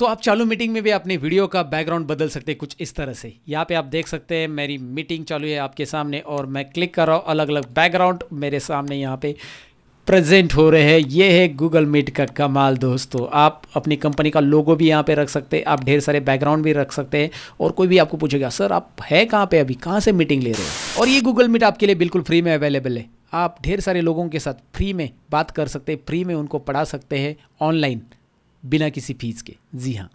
तो आप चालू मीटिंग में भी अपने वीडियो का बैकग्राउंड बदल सकते हैं कुछ इस तरह से यहाँ पे आप देख सकते हैं मेरी मीटिंग चालू है आपके सामने और मैं क्लिक कर रहा हूँ अलग अलग बैकग्राउंड मेरे सामने यहाँ पे प्रेजेंट हो रहे हैं ये है गूगल मीट का कमाल दोस्तों आप अपनी कंपनी का लोगो भी यहाँ पे रख सकते हैं आप ढेर सारे बैकग्राउंड भी रख सकते हैं और कोई भी आपको पूछेगा सर आप है कहाँ पे अभी कहाँ से मीटिंग ले रहे हो और ये गूगल मीट आपके लिए बिल्कुल फ्री में अवेलेबल है आप ढेर सारे लोगों के साथ फ्री में बात कर सकते हैं फ्री में उनको पढ़ा सकते हैं ऑनलाइन बिना किसी फीस के जी हाँ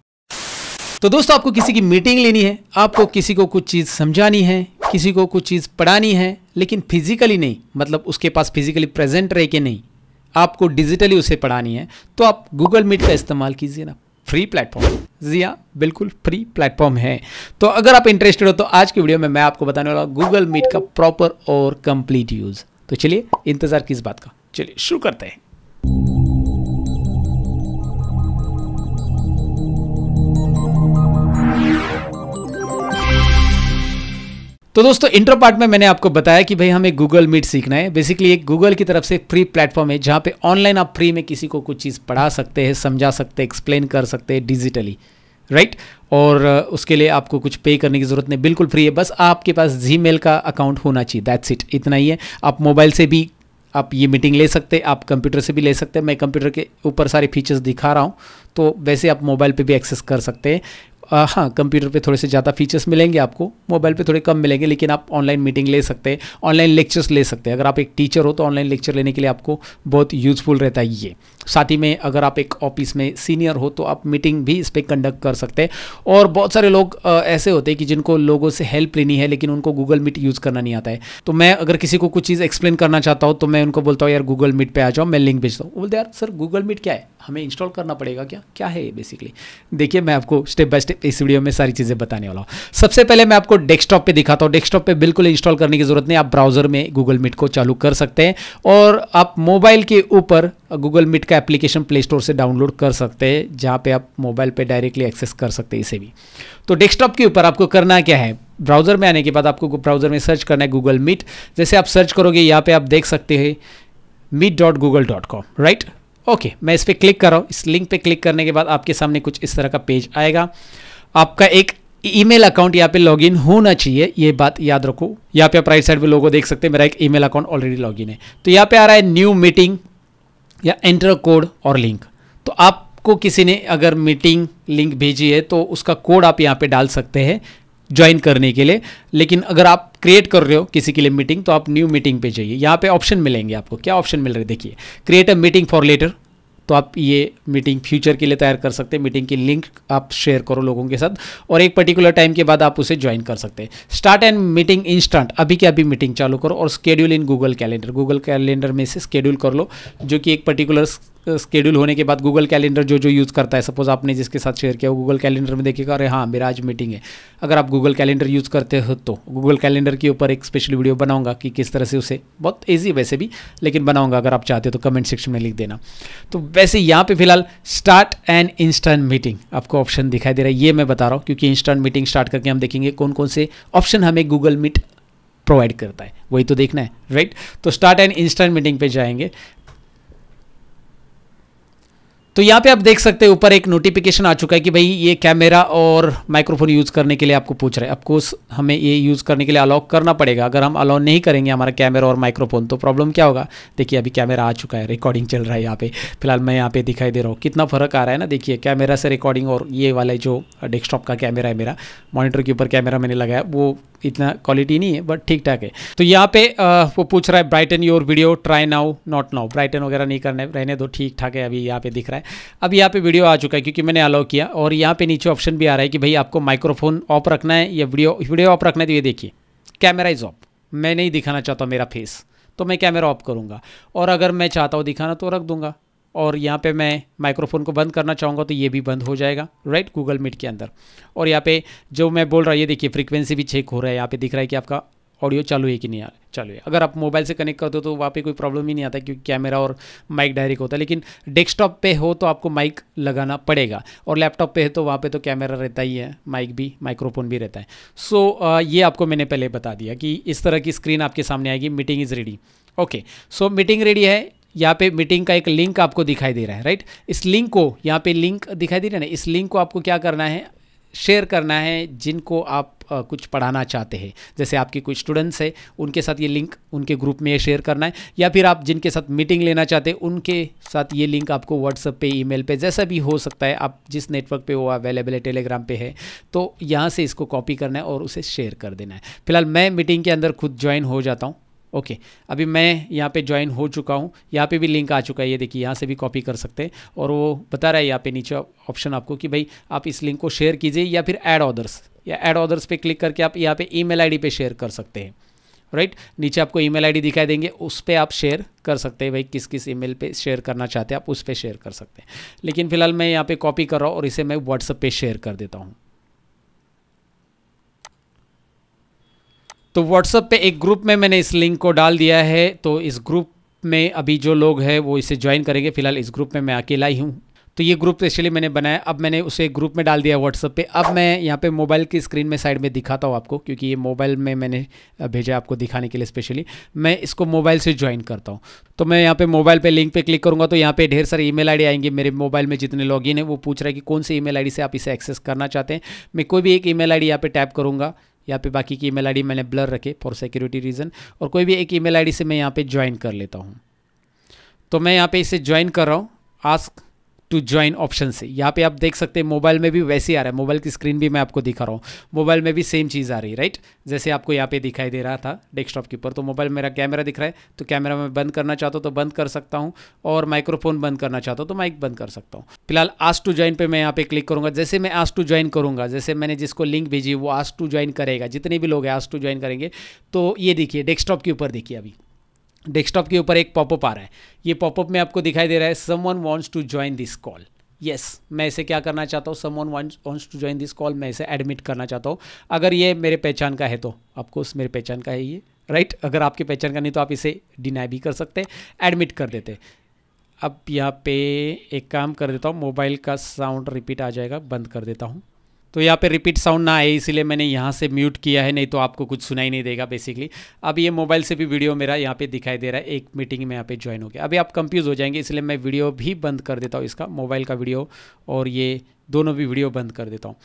तो दोस्तों आपको किसी की मीटिंग लेनी है आपको किसी को कुछ चीज़ समझानी है किसी को कुछ चीज़ पढ़ानी है लेकिन फिजिकली नहीं मतलब उसके पास फिजिकली प्रेजेंट रह के नहीं आपको डिजिटली उसे पढ़ानी है तो आप गूगल मीट का इस्तेमाल कीजिए ना फ्री प्लेटफॉर्म जी हाँ बिल्कुल फ्री प्लेटफॉर्म है तो अगर आप इंटरेस्टेड हो तो आज की वीडियो में मैं आपको बताने वाला गूगल मीट का प्रॉपर और कंप्लीट यूज़ तो चलिए इंतज़ार किस बात का चलिए शुरू करते हैं तो दोस्तों इंट्रो पार्ट में मैंने आपको बताया कि भाई हमें गूगल मीट सीखना है बेसिकली एक गूगल की तरफ से फ्री प्लेटफॉर्म है जहाँ पे ऑनलाइन आप फ्री में किसी को कुछ चीज़ पढ़ा सकते हैं समझा सकते हैं एक्सप्लेन कर सकते हैं डिजिटली राइट और उसके लिए आपको कुछ पे करने की ज़रूरत नहीं बिल्कुल फ्री है बस आपके पास जी का अकाउंट होना चाहिए दैट्स इट इतना ही है आप मोबाइल से भी आप ये मीटिंग ले सकते हैं आप कंप्यूटर से भी ले सकते हैं मैं कंप्यूटर के ऊपर सारे फीचर्स दिखा रहा हूँ तो वैसे आप मोबाइल पे भी एक्सेस कर सकते हैं हाँ कंप्यूटर पे थोड़े से ज़्यादा फीचर्स मिलेंगे आपको मोबाइल पे थोड़े कम मिलेंगे लेकिन आप ऑनलाइन मीटिंग ले सकते हैं ऑनलाइन लेक्चर्स ले सकते हैं अगर आप एक टीचर हो तो ऑनलाइन लेक्चर लेने के लिए आपको बहुत यूज़फुल रहता है ये साथ ही में अगर आप एक ऑफिस में सीनियर हो तो आप मीटिंग भी इस पर कंडक्ट कर सकते हैं और बहुत सारे लोग ऐसे होते हैं कि जिनको लोगों से हेल्प लेनी है लेकिन उनको गूगल मीट यूज़ करना नहीं आता है तो मैं अगर किसी को कुछ चीज़ एक्सप्लेन करना चाहता हूँ तो मैं उनको बोलता हूँ यार गूगल मीट पर आ जाओ मैं लिंक भेजता हूँ बोलते यार सर गूगल मीट क्या है हमें इंस्टॉल करना पड़ेगा क्या क्या है ये बेसिकली देखिए मैं आपको स्टेप बाय स्टेप इस वीडियो में सारी चीज़ें बताने वाला हूँ सबसे पहले मैं आपको डेस्कटॉप पे दिखाता हूँ डेस्कटॉप पे बिल्कुल इंस्टॉल करने की ज़रूरत नहीं आप ब्राउज़र में गूगल मीट को चालू कर सकते हैं और आप मोबाइल के ऊपर गूगल मीट का एप्लीकेशन प्ले स्टोर से डाउनलोड कर सकते हैं जहाँ पर आप मोबाइल पर डायरेक्टली एक्सेस कर सकते हैं इसे भी तो डेस्कटॉप के ऊपर आपको करना क्या है ब्राउज़र में आने के बाद आपको ब्राउज़र में सर्च करना है गूगल मीट जैसे आप सर्च करोगे यहाँ पर आप देख सकते हैं meet dot Google dot com right okay मैं इस पर क्लिक कर रहा हूँ इस लिंक पे क्लिक करने के बाद आपके सामने कुछ इस तरह का पेज आएगा आपका एक ईमेल अकाउंट यहाँ पे लॉगिन होना चाहिए ये बात याद रखो यहाँ पे आप राइट साइड पे लोगों देख सकते हैं मेरा एक ईमेल अकाउंट ऑलरेडी लॉगिन है तो यहाँ पे आ रहा है न्यू मीटिंग या एंटर कोड और लिंक तो आपको किसी ने अगर मीटिंग लिंक भेजी है तो उसका कोड आप यहाँ पे डाल सकते हैं ज्वाइन करने के लिए लेकिन अगर आप क्रिएट कर रहे हो किसी के लिए मीटिंग तो आप न्यू मीटिंग पे जाइए यहाँ पे ऑप्शन मिलेंगे आपको क्या ऑप्शन मिल रहे देखिए create a meeting for later तो आप ये मीटिंग फ्यूचर के लिए तैयार कर सकते हैं मीटिंग की लिंक आप शेयर करो लोगों के साथ और एक पर्टिकुलर टाइम के बाद आप उसे ज्वाइन कर सकते हैं स्टार्ट एंड मीटिंग इंस्टेंट अभी के अभी मीटिंग चालू करो और schedule in Google Calendar Google Calendar में से स्केड्यूल कर लो जो कि एक पर्टिकुलर स्केड्यूल होने के बाद गूगल कैलेंडर जो जो यूज़ करता है सपोज़ आपने जिसके साथ शेयर किया वो गूगल कैलेंडर में देखिएगा अरे हाँ मेरा आज मीटिंग है अगर आप गूगल कैलेंडर यूज़ करते हो तो गूगल कैलेंडर के ऊपर एक स्पेशल वीडियो बनाऊंगा कि किस तरह से उसे बहुत ईजी वैसे भी लेकिन बनाऊंगा अगर आप चाहते हो तो कमेंट सेक्शन में लिख देना तो वैसे यहाँ पर फिलहाल स्टार्ट एंड इंस्टेंट मीटिंग आपको ऑप्शन दिखाई दे रहा है ये मैं बता रहा हूँ क्योंकि इंस्टेंट मीटिंग स्टार्ट करके हम देखेंगे कौन कौन से ऑप्शन हमें गूगल मीट प्रोवाइड करता है वही तो देखना है राइट तो स्टार्ट एंड इंस्टेंट मीटिंग पे जाएंगे तो यहाँ पे आप देख सकते हैं ऊपर एक नोटिफिकेशन आ चुका है कि भाई ये कैमरा और माइक्रोफोन यूज़ करने के लिए आपको पूछ रहे हैं अफकोर्स हमें ये यूज़ करने के लिए अलाउ करना पड़ेगा अगर हम अलाउ नहीं करेंगे हमारा कैमरा और माइक्रोफोन तो प्रॉब्लम क्या होगा देखिए अभी कैमरा आ चुका है रिकॉर्डिंग चल रहा है यहाँ पे फिलहाल मैं यहाँ पे दिखाई दे रहा हूँ कितना फ़र्क आ रहा है ना देखिए कैमरा से रिकॉर्डिंग और ये वाला जो डेस्कटॉप का कैमरा है मेरा मॉनिटर के ऊपर कैमरा मैंने लगाया वो इतना क्वालिटी नहीं है बट ठीक ठाक है तो यहाँ पे आ, वो पूछ रहा है brighten your video try now not now brighten वगैरह नहीं करने रहने दो ठीक ठाक है अभी यहाँ पे दिख रहा है अब यहाँ पे वीडियो आ चुका है क्योंकि मैंने अलाउ किया और यहाँ पे नीचे ऑप्शन भी आ रहा है कि भाई आपको माइक्रोफोन ऑफ रखना है या वीडियो वीडियो ऑफ रखना है तो ये देखिए कैमरा इज ऑफ मैं नहीं दिखाना चाहता मेरा फेस तो मैं कैमरा ऑफ करूँगा और अगर मैं चाहता हूँ दिखाना तो रख दूँगा और यहाँ पे मैं माइक्रोफोन को बंद करना चाहूँगा तो ये भी बंद हो जाएगा राइट गूगल मीट के अंदर और यहाँ पे जो मैं बोल रहा ये देखिए फ्रीक्वेंसी भी चेक हो रहा है यहाँ पे दिख रहा है कि आपका ऑडियो चालू है कि नहीं चालू है अगर आप मोबाइल से कनेक्ट करते हो तो वहाँ पे कोई प्रॉब्लम ही नहीं आता क्योंकि कैमरा और माइक डायरेक्ट होता है लेकिन डेस्कटॉप पे हो तो आपको माइक लगाना पड़ेगा और लैपटॉप पे है तो वहाँ पे तो कैमरा रहता ही है माइक भी माइक्रोफोन भी रहता है सो so, ये आपको मैंने पहले बता दिया कि इस तरह की स्क्रीन आपके सामने आएगी meeting is ready okay so meeting ready है यहाँ पे मीटिंग का एक लिंक आपको दिखाई दे रहा है राइट इस लिंक को यहाँ पे लिंक दिखाई दे रहा है ना इस लिंक को आपको क्या करना है शेयर करना है जिनको आप आ, कुछ पढ़ाना चाहते हैं जैसे आपके कुछ स्टूडेंट्स हैं उनके साथ ये लिंक उनके ग्रुप में शेयर करना है या फिर आप जिनके साथ मीटिंग लेना चाहते हैं उनके साथ ये लिंक आपको व्हाट्सअप पे ईमेल पे जैसा भी हो सकता है आप जिस नेटवर्क पे वो अवेलेबल है टेलीग्राम पे है तो यहाँ से इसको कॉपी करना है और उसे शेयर कर देना है फिलहाल मैं मीटिंग के अंदर खुद ज्वाइन हो जाता हूँ ओके okay, अभी मैं यहाँ पे ज्वाइन हो चुका हूँ यहाँ पे भी लिंक आ चुका है ये देखिए यहाँ से भी कॉपी कर सकते हैं और वो बता रहा है यहाँ पे नीचे ऑप्शन आपको कि भाई आप इस लिंक को शेयर कीजिए या फिर ऐड ऑर्डर्स या ऐड ऑर्डर्स पे क्लिक करके आप यहाँ पे ईमेल आईडी पे शेयर कर सकते हैं राइट right? नीचे आपको ई मेल दिखाई देंगे उस पर आप शेयर कर सकते हैं भाई किस किस ई मेल शेयर करना चाहते हैं आप उस पर शेयर कर सकते हैं लेकिन फिलहाल मैं यहाँ पर कॉपी कर रहा हूँ और इसे मैं व्हाट्सअप पर शेयर कर देता हूँ तो व्हाट्सअप पे एक ग्रुप में मैंने इस लिंक को डाल दिया है तो इस ग्रुप में अभी जो लोग हैं वो इसे ज्वाइन करेंगे फिलहाल इस ग्रुप में मैं अकेला ही हूँ तो ये ग्रुप स्पेशली मैंने बनाया अब मैंने उसे ग्रुप में डाल दिया व्हाट्सअप पे अब मैं यहाँ पे मोबाइल की स्क्रीन में साइड में दिखाता हूँ आपको क्योंकि ये मोबाइल में मैंने भेजा आपको दिखाने के लिए स्पेशली मैं इसको मोबाइल से ज्वाइन करता हूँ तो मैं यहाँ पे मोबाइल पे लिंक पे क्लिक करूँगा तो यहाँ पे ढेर सारे ई मेल आएंगे मेरे मोबाइल में जितने लॉग है वो पूछ रहा है कि कौन से ई मेल से आप इसे एक्सेस करना चाहते हैं मैं कोई भी एक ईमेल आईडी यहाँ पे टैप करूँगा यहाँ पे बाकी की ईमेल आईडी मैंने ब्लर रखे फॉर सिक्योरिटी रीज़न और कोई भी एक ईमेल आईडी से मैं यहाँ पे ज्वाइन कर लेता हूँ तो मैं यहाँ पे इसे ज्वाइन कर रहा हूँ आस्क टू ज्वाइन ऑप्शन से यहाँ पे आप देख सकते हैं मोबाइल में भी वैसे ही आ रहा है मोबाइल की स्क्रीन भी मैं आपको दिखा रहा हूँ मोबाइल में भी सेम चीज़ आ रही है राइट जैसे आपको यहाँ पे दिखाई दे रहा था डेस्कटॉप के ऊपर तो मोबाइल मेरा कैमरा दिख रहा है तो कैमरा मैं बंद करना चाहता हूँ तो बंद कर सकता हूँ और माइक्रोफोन बंद करना चाहता हूँ तो माइक बंद कर सकता हूँ फिलहाल आज टू ज्वाइन पर मैं यहाँ पे क्लिक करूँगा जैसे मैं आज टू ज्वाइन करूँगा जैसे मैंने जिसको लिंक भेजी वो आज टू ज्वाइन करेगा जितने भी लोग हैं आज टू ज्वाइन करेंगे तो ये देखिए डेस्कटॉप के ऊपर देखिए अभी डेस्कटॉप के ऊपर एक पॉपअप आ रहा है ये पॉपअप में आपको दिखाई दे रहा है someone wants to join this call yes yes, मैं इसे क्या करना चाहता हूँ one wants to join this call मैं इसे एडमिट करना चाहता हूँ अगर ये मेरे पहचान का है तो आपको उस मेरे पहचान का है ये राइट right? अगर आपके पहचान का नहीं तो आप इसे डिनाई भी कर सकते हैं एडमिट कर देते अब यहाँ पे एक काम कर देता हूँ मोबाइल का साउंड रिपीट आ जाएगा बंद कर देता हूँ तो यहाँ पे रिपीट साउंड ना आए इसीलिए मैंने यहाँ से म्यूट किया है नहीं तो आपको कुछ सुनाई नहीं देगा बेसिकली अब ये मोबाइल से भी वीडियो मेरा यहाँ पे दिखाई दे रहा है एक मीटिंग में यहाँ पे ज्वाइन हो गया अभी आप कंफ्यूज हो जाएंगे इसलिए मैं वीडियो भी बंद कर देता हूँ इसका मोबाइल का वीडियो और ये दोनों भी वीडियो बंद कर देता हूँ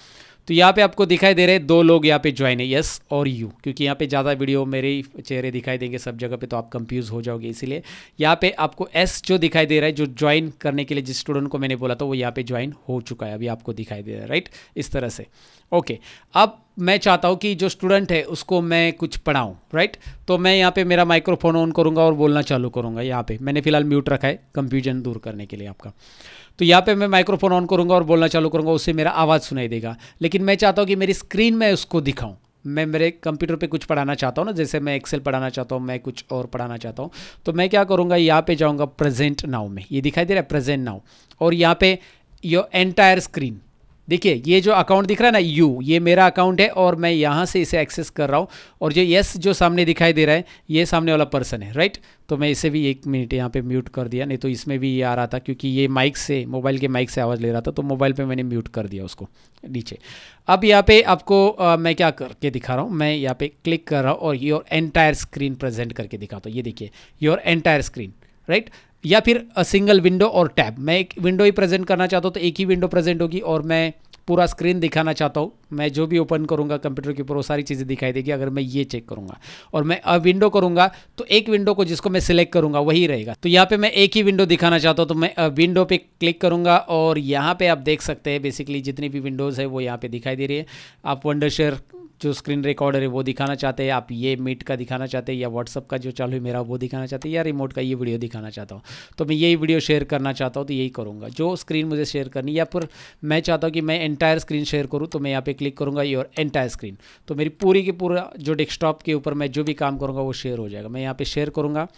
तो यहाँ पे आपको दिखाई दे रहे दो लोग यहाँ पे ज्वाइन है यस और यू क्योंकि यहाँ पे ज़्यादा वीडियो मेरे ही चेहरे दिखाई देंगे सब जगह पे तो आप कंफ्यूज हो जाओगे इसीलिए यहाँ पे आपको एस जो दिखाई दे रहा है जो ज्वाइन करने के लिए जिस स्टूडेंट को मैंने बोला था वो यहाँ पे ज्वाइन हो चुका है अभी आपको दिखाई दे रहा है राइट इस तरह से ओके अब मैं चाहता हूँ कि जो स्टूडेंट है उसको मैं कुछ पढ़ाऊँ राइट तो मैं यहाँ पे मेरा माइक्रोफोन ऑन करूँगा और बोलना चालू करूँगा यहाँ पे मैंने फ़िलहाल म्यूट रखा है कंफ्यूजन दूर करने के लिए आपका तो यहाँ पे मैं माइक्रोफोन ऑन करूँगा और बोलना चालू करूँगा उससे मेरा आवाज़ सुनाई देगा लेकिन मैं चाहता हूँ कि मेरी स्क्रीन में उसको दिखाऊँ मैं मेरे कंप्यूटर पे कुछ पढ़ाना चाहता हूँ ना जैसे मैं एक्सेल पढ़ाना चाहता हूँ मैं कुछ और पढ़ाना चाहता हूँ तो मैं क्या करूँगा यहाँ पे जाऊँगा प्रेजेंट नाउ में ये दिखाई दे रहा है प्रेजेंट नाउ और यहाँ पे योर एंटायर स्क्रीन देखिए ये जो अकाउंट दिख रहा है ना यू ये मेरा अकाउंट है और मैं यहाँ से इसे एक्सेस कर रहा हूँ और जो यस जो सामने दिखाई दे रहा है ये सामने वाला पर्सन है राइट तो मैं इसे भी एक मिनट यहाँ पे म्यूट कर दिया नहीं तो इसमें भी ये आ रहा था क्योंकि ये माइक से मोबाइल के माइक से आवाज़ ले रहा था तो मोबाइल पर मैंने म्यूट कर दिया उसको नीचे अब यहाँ पर आपको आ, मैं क्या करके दिखा रहा हूँ मैं यहाँ पे क्लिक कर रहा हूँ और योर एंटायर स्क्रीन प्रेजेंट करके दिखाता हूँ ये देखिए योर एंटायर स्क्रीन राइट या फिर सिंगल विंडो और टैब मैं एक विंडो ही प्रेजेंट करना चाहता हूँ तो एक ही विंडो प्रेजेंट होगी और मैं पूरा स्क्रीन दिखाना चाहता हूँ मैं जो भी ओपन करूँगा कंप्यूटर के ऊपर वो सारी चीज़ें दिखाई देगी अगर मैं ये चेक करूँगा और मैं अब विंडो करूँगा तो एक विंडो को जिसको मैं सिलेक्ट करूँगा वही रहेगा तो यहाँ पे मैं एक ही विंडो दिखाना चाहता हूँ तो मैं विंडो पे क्लिक करूँगा और यहाँ पे आप देख सकते हैं बेसिकली जितनी भी विंडोज़ है वो यहाँ पे दिखाई दे रही है आप वंडर शेयर जो स्क्रीन रिकॉर्डर है वो दिखाना चाहते हैं आप ये मीट का दिखाना चाहते हैं या व्हाट्सअप का जो चालू है मेरा वो दिखाना चाहते हैं या रिमोट का ये वीडियो दिखाना चाहता हूँ तो मैं यही वीडियो शेयर करना चाहता हूँ तो यही करूँगा जो स्क्रीन मुझे शेयर करनी या फिर मैं चाहता हूँ कि मैं एंटायर स्क्रीन शेयर करूँ तो मैं यहाँ पे क्लिक करूँगा योर एंटायर स्क्रीन तो मेरी पूरी की पूरा जो डेस्कटॉप के ऊपर मैं जो भी काम करूँगा वो शेयर हो जाएगा मैं यहाँ पर शेयर करूँगा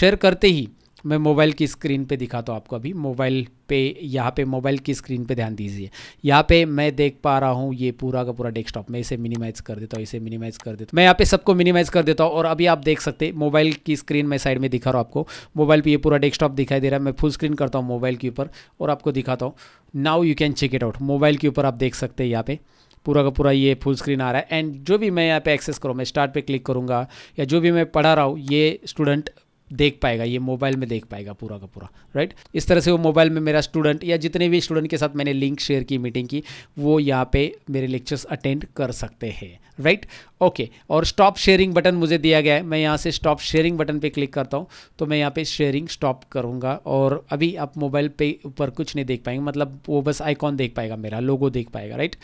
शेयर करते ही मैं मोबाइल की स्क्रीन पे दिखाता तो हूँ आपको अभी मोबाइल पे यहाँ पे मोबाइल की स्क्रीन पे ध्यान दीजिए यहाँ पे मैं देख पा रहा हूँ ये पूरा का पूरा डेस्कटॉप मैं इसे मिनिमाइज कर देता हूँ इसे मिनिमाइज कर देता हूँ मैं यहाँ पे सबको मिनिमाइज कर देता हूँ और अभी आप देख सकते मोबाइल की स्क्रीन मैं साइड में दिखा रहा हूँ आपको मोबाइल पर ये पूरा डेस्कटॉप दिखाई दे रहा है मैं फुल स्क्रीन करता हूँ मोबाइल के ऊपर और आपको दिखाता हूँ now you can check it out mobile के ऊपर आप देख सकते हैं यहाँ पे पूरा का पूरा ये फुल स्क्रीन आ रहा है एंड जो भी मैं यहाँ पे एक्सेस करूँ मैं स्टार्ट पे क्लिक करूँगा या जो भी मैं पढ़ा रहा हूँ ये स्टूडेंट देख पाएगा ये मोबाइल में देख पाएगा पूरा का पूरा राइट इस तरह से वो मोबाइल में मेरा स्टूडेंट या जितने भी स्टूडेंट के साथ मैंने लिंक शेयर की मीटिंग की वो यहाँ पे मेरे लेक्चर्स अटेंड कर सकते हैं राइट ओके और स्टॉप शेयरिंग बटन मुझे दिया गया है मैं यहाँ से स्टॉप शेयरिंग बटन पे क्लिक करता हूँ तो मैं यहाँ पे शेयरिंग स्टॉप करूँगा और अभी आप मोबाइल पे ऊपर कुछ नहीं देख पाएंगे मतलब वो बस आइकॉन देख पाएगा मेरा लोगो देख पाएगा राइट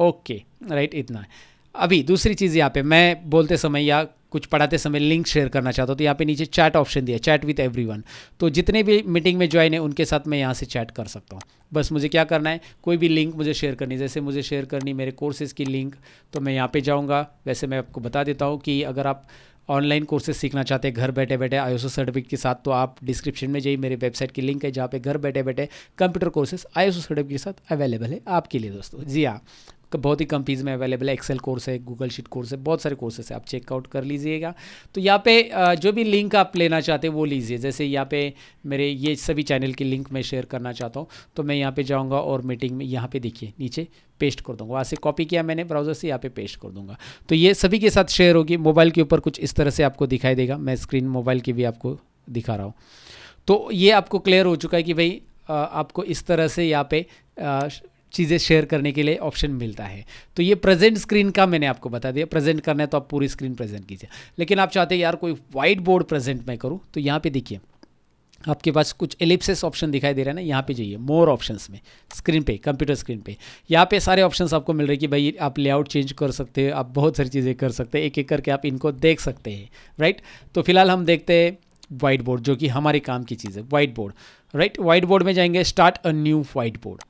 ओके राइट इतना अभी दूसरी चीज़ यहाँ पे मैं बोलते समय या कुछ पढ़ाते समय लिंक शेयर करना चाहता हूँ तो यहाँ पे नीचे चैट ऑप्शन दिया चैट विथ एवरी तो जितने भी मीटिंग में ज्वाइन है उनके साथ मैं यहाँ से चैट कर सकता हूँ बस मुझे क्या करना है कोई भी लिंक मुझे शेयर करनी जैसे मुझे शेयर करनी मेरे कोर्सेज़ की लिंक तो मैं यहाँ पर जाऊँगा वैसे मैं आपको बता देता हूँ कि अगर आप ऑनलाइन कोर्सेज सीखना चाहते हैं घर बैठे बैठे आयोसो सर्टिफिकेट के साथ तो आप डिस्क्रिप्शन में जाइए मेरे वेबसाइट की लिंक है जहाँ पे घर बैठे बैठे कंप्यूटर कोर्सेज आयोसो सर्टिफिकेट के साथ अवेलेबल है आपके लिए दोस्तों जी हाँ बहुत ही कम फीस में अवेलेबल है एक्सेल कोर्स है गूगल शीट कोर्स है बहुत सारे कोर्सेस है आप चेकआउट कर लीजिएगा तो यहाँ पे जो भी लिंक आप लेना चाहते हैं वो लीजिए जैसे यहाँ पे मेरे ये सभी चैनल की लिंक मैं शेयर करना चाहता हूँ तो मैं यहाँ पर जाऊँगा और मीटिंग में यहाँ पर देखिए नीचे पेस्ट कर दूंगा वहाँ से कॉपी किया मैंने ब्राउज़र से यहाँ पे पेस्ट कर दूंगा तो ये सभी के साथ शेयर होगी मोबाइल के ऊपर कुछ इस तरह से आपको दिखाई देगा मैं स्क्रीन मोबाइल की भी आपको दिखा रहा हूँ तो ये आपको क्लियर हो चुका है कि भाई आपको इस तरह से यहाँ पे चीज़ें शेयर करने के लिए ऑप्शन मिलता है तो ये प्रेजेंट स्क्रीन का मैंने आपको बता दिया प्रेजेंट करना है तो आप पूरी स्क्रीन प्रेजेंट कीजिए लेकिन आप चाहते हैं यार कोई वाइट बोर्ड प्रेजेंट मैं करूँ तो यहाँ पर देखिए आपके पास कुछ एलिप्सिस ऑप्शन दिखाई दे रहा है ना यहाँ पे जाइए मोर ऑप्शंस में स्क्रीन पे कंप्यूटर स्क्रीन पे यहाँ पे सारे ऑप्शंस आपको मिल रहे हैं कि भाई आप लेआउट चेंज कर सकते हो आप बहुत सारी चीज़ें कर सकते हैं एक एक करके आप इनको देख सकते हैं राइट तो फिलहाल हम देखते हैं वाइट बोर्ड जो कि हमारे काम की चीज़ है whiteboard right whiteboard में जाएंगे start a new whiteboard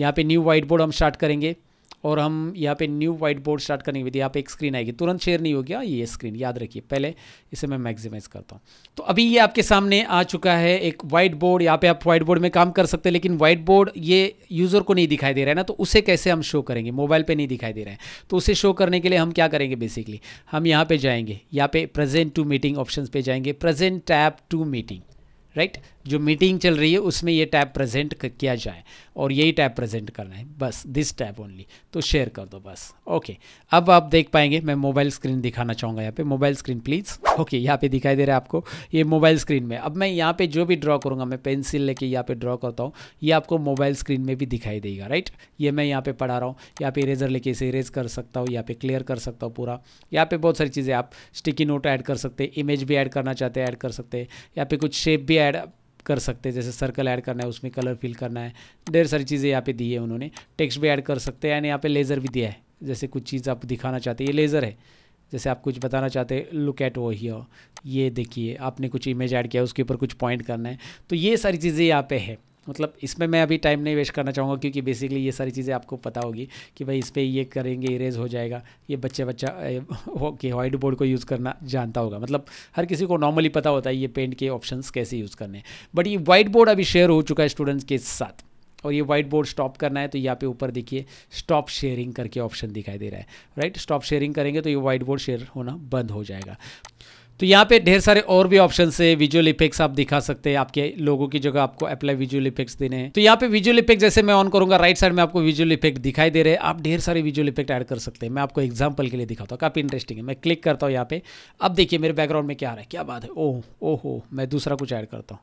यहाँ पे न्यू वाइट बोर्ड हम स्टार्ट करेंगे और हम यहाँ पे न्यू वाइट बोर्ड स्टार्ट करने के बाद यहाँ पे एक स्क्रीन आएगी तुरंत शेयर नहीं हो गया हाँ, ये स्क्रीन याद रखिए पहले इसे मैं मैक्सिमाइज करता हूँ तो अभी ये आपके सामने आ चुका है एक वाइट बोर्ड यहाँ पे आप वाइट बोर्ड में काम कर सकते हैं लेकिन वाइट बोर्ड ये यूज़र को नहीं दिखाई दे रहा है ना तो उसे कैसे हम शो करेंगे मोबाइल पर नहीं दिखाई दे रहा है तो उसे शो करने के लिए हम क्या करेंगे बेसिकली हम यहाँ पर जाएंगे यहाँ पे प्रेजेंट टू मीटिंग ऑप्शन पर जाएंगे present tab to meeting right right? जो मीटिंग चल रही है उसमें ये टैब प्रेजेंट किया जाए और यही टैब प्रेजेंट करना है बस दिस टैब ओनली तो शेयर कर दो बस ओके अब आप देख पाएंगे मैं मोबाइल स्क्रीन दिखाना चाहूँगा यहाँ पे मोबाइल स्क्रीन प्लीज़ ओके यहाँ पे दिखाई दे रहा है आपको ये मोबाइल स्क्रीन में अब मैं यहाँ पे जो भी ड्रॉ करूँगा मैं पेंसिल लेके यहाँ पे ड्रॉ करता हूँ ये आपको मोबाइल स्क्रीन में भी दिखाई देगा राइट ये मैं यहाँ पे पढ़ा रहा हूँ यहाँ पे इरेजर लेके इसे इरेज कर सकता हूँ यहाँ पे क्लियर कर सकता हूँ पूरा यहाँ पे बहुत सारी चीज़ें आप स्टिकी नोट ऐड कर सकते हैं इमेज भी ऐड करना चाहते हैं ऐड कर सकते हैं यहाँ पे कुछ शेप भी ऐड कर सकते हैं जैसे सर्कल ऐड करना है उसमें कलर फिल करना है ढेर सारी चीज़ें यहाँ पे दी है उन्होंने टेक्स्ट भी ऐड कर सकते हैं एंड यहाँ पे लेज़र भी दिया है जैसे कुछ चीज़ आप दिखाना चाहते हैं ये लेज़र है जैसे आप कुछ बताना चाहते हैं लुक एट वो ही ये देखिए आपने कुछ इमेज ऐड किया उसके ऊपर कुछ पॉइंट करना है तो ये सारी चीज़ें यहाँ पे है मतलब इसमें मैं अभी टाइम नहीं वेस्ट करना चाहूँगा क्योंकि बेसिकली ये सारी चीज़ें आपको पता होगी कि भाई इस पर ये करेंगे इरेज हो जाएगा ये बच्चे बच्चा ओके वाइट बोर्ड को यूज़ करना जानता होगा मतलब हर किसी को नॉर्मली पता होता है ये पेंट के ऑप्शंस कैसे यूज़ करने हैं बट ये वाइट बोर्ड अभी शेयर हो चुका है स्टूडेंट्स के साथ और ये वाइट बोर्ड स्टॉप करना है तो यहाँ पे ऊपर देखिए स्टॉप शेयरिंग करके ऑप्शन दिखाई दे रहा है राइट स्टॉप शेयरिंग करेंगे तो ये वाइट बोर्ड शेयर होना बंद हो जाएगा तो यहाँ पे ढेर सारे और भी ऑप्शन है विजुअल इफेक्ट्स आप दिखा सकते हैं आपके लोगों की जगह आपको अप्लाई विजुअल इफेक्ट्स देने हैं तो यहाँ पे विजुअल इफेक्ट जैसे मैं ऑन करूंगा राइट साइड में आपको विजुअल इफेक्ट दिखाई दे रहे हैं आप ढेर सारे विजुअल इफेक्ट ऐड कर सकते हैं मैं आपको एग्जाम्पल के लिए दिखाता हूँ काफी इंटरेस्टिंग है मैं क्लिक करता हूँ यहाँ पे अब देखिए मेरे बैकग्राउंड में क्या आ रहा है क्या बात है ओह ओहो मैं दूसरा कुछ ऐड करता हूँ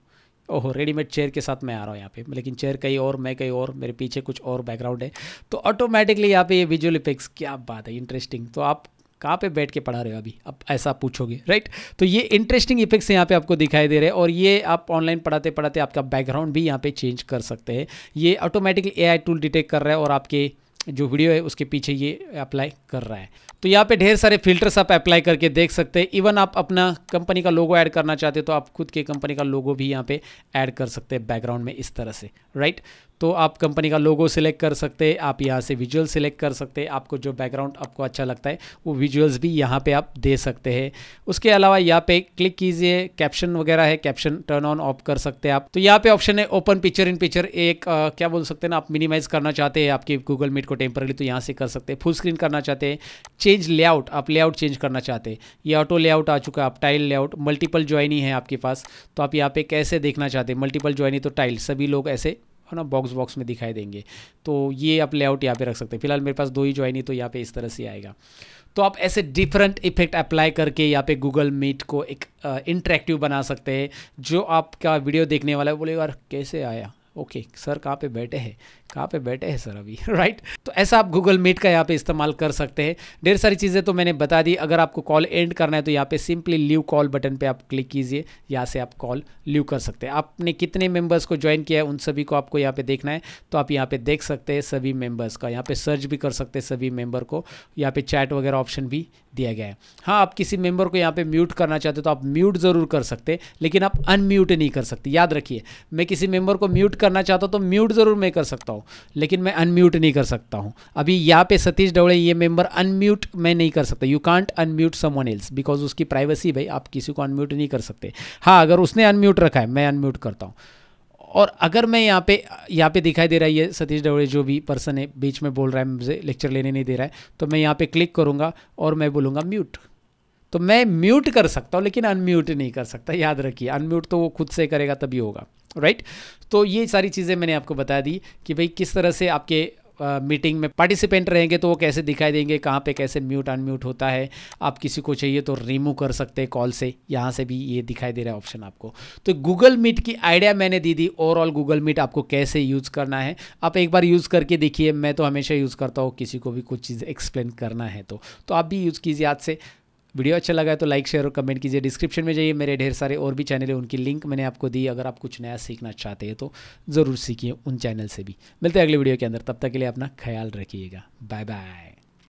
ओहो रेडीमेड चेयर के साथ मैं आ रहा हूँ यहाँ पे लेकिन चेयर कहीं और मैं कहीं और मेरे पीछे कुछ और बैकग्राउंड है तो ऑटोमेटिकली यहाँ पे ये विजुअल इफेक्ट्स क्या बात है इंटरेस्टिंग तो आप कहाँ पे बैठ के पढ़ा रहे हो अभी अब ऐसा पूछोगे राइट तो ये इंटरेस्टिंग इफेक्ट्स यहाँ पे आपको दिखाई दे रहे हैं और ये आप ऑनलाइन पढ़ाते पढ़ाते आपका बैकग्राउंड भी यहाँ पे चेंज कर सकते हैं ये ऑटोमेटिकली एआई टूल डिटेक्ट कर रहा है और आपके जो वीडियो है उसके पीछे ये अप्लाई कर रहा है तो यहाँ पे ढेर सारे फिल्टर्स आप अप्लाई करके देख सकते हैं इवन आप अपना कंपनी का लोगो ऐड करना चाहते हो तो आप खुद के कंपनी का लोगो भी यहाँ पे ऐड कर सकते हैं बैकग्राउंड में इस तरह से राइट तो आप कंपनी का लोगो सिलेक्ट कर सकते आप यहाँ से विजुअल सिलेक्ट कर सकते आपको जो बैकग्राउंड आपको अच्छा लगता है वो विजुअल्स भी यहाँ पे आप दे सकते हैं उसके अलावा यहाँ पे क्लिक कीजिए कैप्शन वगैरह है कैप्शन टर्न ऑन ऑफ कर सकते हैं आप तो यहाँ पे ऑप्शन है ओपन पिक्चर इन पिक्चर एक आ, क्या बोल सकते हैं ना आप मिनिमाइज करना चाहते हैं आपकी गूगल मीट को टेम्परली तो यहाँ से कर सकते हैं फुल स्क्रीन करना चाहते हैं चेंज लेआउट आप लेआउट चेंज करना चाहते हैं ये ऑटो लेआउट आ चुका है आप टाइल लेआउट मल्टीपल ज्वाइनी है आपके पास तो आप यहाँ पे कैसे देखना चाहते हैं मल्टीपल ज्वाइनी तो टाइल सभी लोग ऐसे है ना बॉक्स बॉक्स में दिखाई देंगे तो ये आप लेआउट यहाँ पे रख सकते हैं फिलहाल मेरे पास दो ही ज्वाइन ही तो यहाँ पे इस तरह से आएगा तो आप ऐसे डिफरेंट इफेक्ट अप्लाई करके यहाँ पे गूगल मीट को एक इंटरेक्टिव बना सकते हैं जो आपका वीडियो देखने वाला है बोले यार कैसे आया ओके सर कहाँ पे बैठे हैं कहाँ पे बैठे हैं सर अभी राइट तो ऐसा आप गूगल मीट का यहाँ पे इस्तेमाल कर सकते हैं ढेर सारी चीज़ें तो मैंने बता दी अगर आपको कॉल एंड करना है तो यहाँ पे सिंपली लीव कॉल बटन पे आप क्लिक कीजिए यहाँ से आप कॉल लीव कर सकते हैं आपने कितने मेंबर्स को ज्वाइन किया है उन सभी को आपको यहाँ पे देखना है तो आप यहाँ पे देख सकते हैं सभी मेम्बर्स का यहाँ पे सर्च भी कर सकते हैं सभी मेम्बर को यहाँ पे चैट वगैरह ऑप्शन भी दिया गया है हाँ आप किसी मेंबर को यहाँ पे म्यूट करना चाहते हो तो आप म्यूट ज़रूर कर सकते हैं लेकिन आप अनम्यूट नहीं कर सकते याद रखिए मैं किसी मेंबर को म्यूट करना चाहता हूँ तो म्यूट ज़रूर मैं कर सकता हूँ हूँ लेकिन मैं अनम्यूट नहीं कर सकता हूँ अभी यहाँ पे सतीश डवड़े ये मेंबर अनम्यूट मैं नहीं कर सकता you can't unmute someone else because उसकी प्राइवेसी भाई आप किसी को अनम्यूट नहीं कर सकते हाँ अगर उसने अनम्यूट रखा है मैं अनम्यूट करता हूँ और अगर मैं यहाँ पे यहाँ पे दिखाई दे रहा है ये सतीश डवड़े जो भी पर्सन है बीच में बोल रहा है मुझे लेक्चर लेने नहीं दे रहा है तो मैं यहाँ पे क्लिक करूँगा और मैं बोलूँगा म्यूट तो मैं म्यूट कर सकता हूँ लेकिन अनम्यूट नहीं कर सकता याद रखिए अनम्यूट तो वो खुद से करेगा तभी होगा राइट तो ये सारी चीज़ें मैंने आपको बता दी कि भाई किस तरह से आपके मीटिंग uh, में पार्टिसिपेंट रहेंगे तो वो कैसे दिखाई देंगे कहाँ पे कैसे म्यूट अनम्यूट होता है आप किसी को चाहिए तो रिमूव कर सकते हैं कॉल से यहाँ से भी ये दिखाई दे रहा है ऑप्शन आपको तो गूगल मीट की आइडिया मैंने दी दी ओवरऑल गूगल मीट आपको कैसे यूज़ करना है आप एक बार यूज़ करके देखिए मैं तो हमेशा यूज़ करता हूँ किसी को भी कुछ चीज़ एक्सप्लेन करना है तो, तो आप भी यूज़ कीजिए आज से वीडियो अच्छा लगा है तो लाइक शेयर और कमेंट कीजिए डिस्क्रिप्शन में जाइए मेरे ढेर सारे और भी चैनल है उनकी लिंक मैंने आपको दी अगर आप कुछ नया सीखना चाहते हैं तो ज़रूर सीखिए उन चैनल से भी मिलते हैं अगले वीडियो के अंदर तब तक के लिए अपना ख्याल रखिएगा बाय बाय